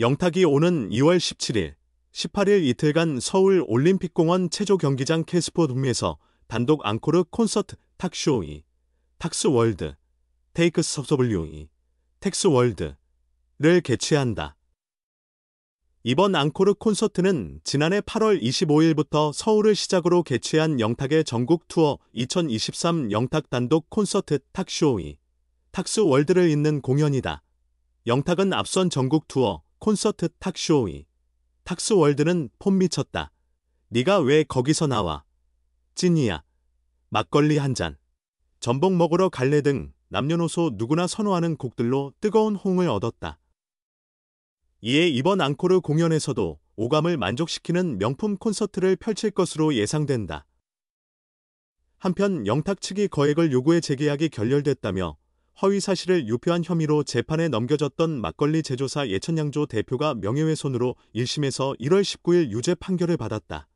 영탁이 오는 2월 17일, 18일 이틀간 서울 올림픽공원 체조경기장 캐스포돔에서 단독 앙코르 콘서트 탁쇼이, 탁스월드, 테이크스 서리 w 이 텍스월드를 개최한다. 이번 앙코르 콘서트는 지난해 8월 25일부터 서울을 시작으로 개최한 영탁의 전국 투어 2023 영탁 단독 콘서트 탁쇼이, 탁스월드를 잇는 공연이다. 영탁은 앞선 전국 투어 콘서트 탁쇼이. 탁스월드는 폼 미쳤다. 네가 왜 거기서 나와? 찐이야. 막걸리 한 잔. 전복 먹으러 갈래 등 남녀노소 누구나 선호하는 곡들로 뜨거운 호응을 얻었다. 이에 이번 앙코르 공연에서도 오감을 만족시키는 명품 콘서트를 펼칠 것으로 예상된다. 한편 영탁 측이 거액을 요구해 재계약이 결렬됐다며 허위 사실을 유포한 혐의로 재판에 넘겨졌던 막걸리 제조사 예천양조 대표가 명예훼손으로 1심에서 1월 19일 유죄 판결을 받았다.